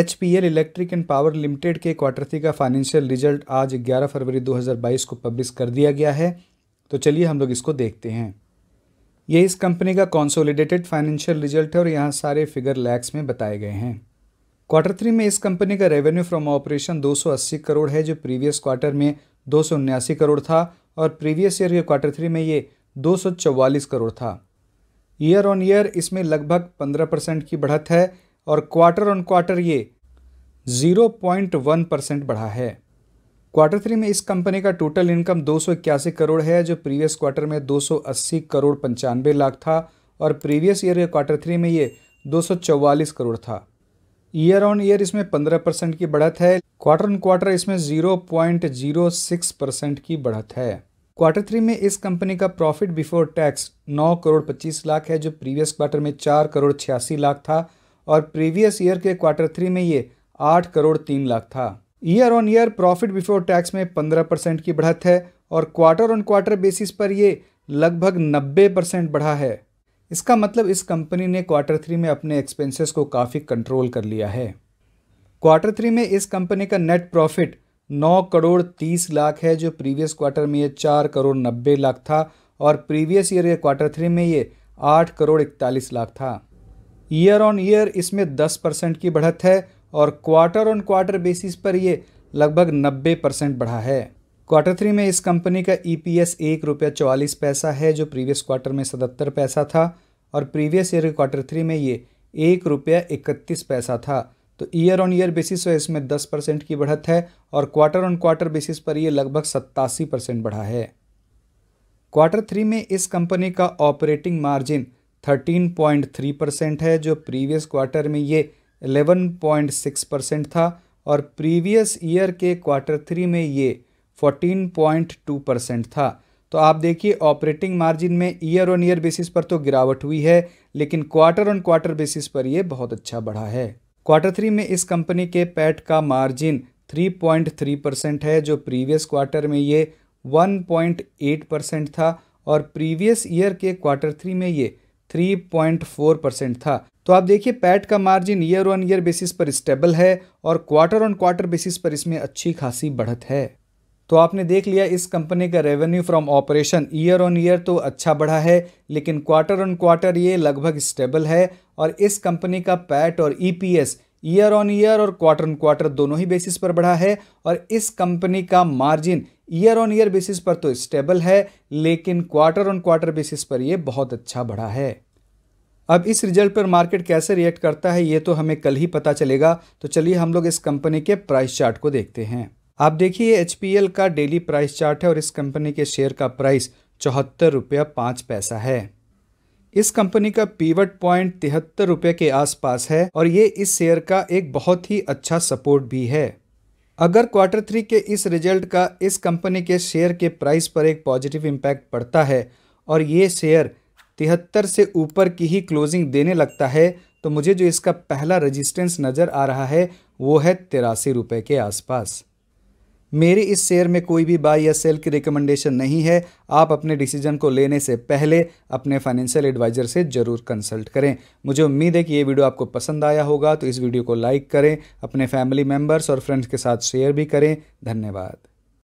H P L electric and power limited के quarter three का financial result आज 11 फरवरी 2022 को पब्लिश कर दिया गया है तो चलिए हम लोग इसको देखते हैं ये इस कंपनी का कॉन्सोलिडेटेड फाइनेंशियल रिजल्ट है और यहाँ सारे फिगर लैक्स में बताए गए हैं क्वार्टर थ्री में इस कंपनी का रेवेन्यू फ्रॉम ऑपरेशन 280 करोड़ है जो प्रीवियस क्वार्टर में दो करोड़ था और प्रीवियस ईयर के क्वार्टर थ्री में ये दो करोड़ था ईयर ऑन ईयर इसमें लगभग पंद्रह परसेंट की बढ़त है और क्वार्टर ऑन क्वार्टर ये 0.1 परसेंट बढ़ा है क्वार्टर थ्री में इस कंपनी का टोटल इनकम दो करोड़ है जो प्रीवियस क्वार्टर में 280 करोड़ पंचानवे लाख था और प्रीवियस ईयर के क्वार्टर थ्री में ये 244 करोड़ था ईयर ऑन ईयर इसमें 15 परसेंट की बढ़त है क्वार्टर ऑन क्वार्टर इसमें 0.06 परसेंट की बढ़त है क्वार्टर थ्री में इस कंपनी का profit before tax 9 crore 25 lakh है जो प्रीवियस क्वार्टर में 4 करोड़ छियासी लाख था और प्रीवियस ईयर के क्वार्टर थ्री में ये आठ करोड़ तीन लाख था year on year profit before tax में पंद्रह परसेंट की बढ़त है और क्वार्टर ऑन क्वार्टर बेसिस पर ये लगभग नब्बे परसेंट बढ़ा है इसका मतलब इस कंपनी ने क्वार्टर थ्री में अपने एक्सपेंसेस को काफ़ी कंट्रोल कर लिया है क्वार्टर थ्री में इस कंपनी का नेट प्रॉफिट नौ करोड़ तीस लाख है जो प्रीवियस क्वार्टर में ये चार करोड़ नब्बे लाख था और प्रीवियस ईयर के क्वार्टर थ्री में ये आठ करोड़ इकतालीस लाख था ईयर ऑन ईयर इसमें दस परसेंट की बढ़त है और क्वार्टर ऑन क्वार्टर बेसिस पर ये लगभग नब्बे परसेंट बढ़ा है क्वार्टर थ्री में इस कंपनी का ई पी एस एक रुपया चवालीस पैसा है जो प्रीवियस क्वार्टर में सतहत्तर पैसा था और प्रीवियस ईयर के क्वार्टर थ्री में ये एक रुपया इकतीस पैसा था तो ईयर ऑन ईयर बेसिस पर इसमें दस परसेंट की बढ़त है और क्वार्टर ऑन क्वार्टर बेसिस पर ये लगभग सत्तासी परसेंट बढ़ा है क्वार्टर थ्री में इस कंपनी का ऑपरेटिंग मार्जिन 13.3 परसेंट है जो प्रीवियस क्वार्टर में ये 11.6 परसेंट था और प्रीवियस ईयर के क्वार्टर थ्री में ये 14.2 परसेंट था तो आप देखिए ऑपरेटिंग मार्जिन में ईयर ऑन ईयर बेसिस पर तो गिरावट हुई है लेकिन क्वार्टर ऑन क्वार्टर बेसिस पर यह बहुत अच्छा बढ़ा है क्वार्टर थ्री में इस कंपनी के पैट का मार्जिन 3.3 परसेंट है जो प्रीवियस क्वार्टर में ये 1.8 परसेंट था और प्रीवियस ईयर के क्वार्टर थ्री में ये 3.4 परसेंट था तो आप देखिए पैट का margin year on year basis पर स्टेबल है और क्वार्टर ऑन क्वार्टर बेसिस पर इसमें अच्छी खासी बढ़त है तो आपने देख लिया इस कंपनी का revenue from operation year on year तो अच्छा बढ़ा है लेकिन क्वार्टर ऑन क्वार्टर ये लगभग स्टेबल है और इस कंपनी का पैट और ईपीएस ईयर ऑन ईयर और क्वार्टर ऑन क्वार्टर दोनों ही बेसिस पर बढ़ा है और इस कंपनी का margin year on year basis पर तो स्टेबल है लेकिन क्वार्टर ऑन क्वार्टर बेसिस पर यह बहुत अच्छा बढ़ा है अब इस रिजल्ट पर मार्केट कैसे रिएक्ट करता है ये तो हमें कल ही पता चलेगा तो चलिए हम लोग इस कंपनी के प्राइस चार्ट को देखते हैं आप देखिए ये एच का डेली प्राइस चार्ट है और इस कंपनी के शेयर का प्राइस चौहत्तर रुपया पाँच पैसा है इस कंपनी का पीवट पॉइंट तिहत्तर रुपये के आसपास है और ये इस शेयर का एक बहुत ही अच्छा सपोर्ट भी है अगर क्वार्टर थ्री के इस रिजल्ट का इस कंपनी के शेयर के प्राइस पर एक पॉजिटिव इम्पैक्ट पड़ता है और ये शेयर तिहत्तर से ऊपर की ही क्लोजिंग देने लगता है तो मुझे जो इसका पहला रजिस्टेंस नज़र आ रहा है वो है तिरासी रुपये के आसपास मेरी इस शेयर में कोई भी बाय या सेल की रिकमेंडेशन नहीं है आप अपने डिसीजन को लेने से पहले अपने फाइनेंशियल एडवाइजर से ज़रूर कंसल्ट करें मुझे उम्मीद है कि ये वीडियो आपको पसंद आया होगा तो इस वीडियो को लाइक करें अपने फैमिली मेम्बर्स और फ्रेंड्स के साथ शेयर भी करें धन्यवाद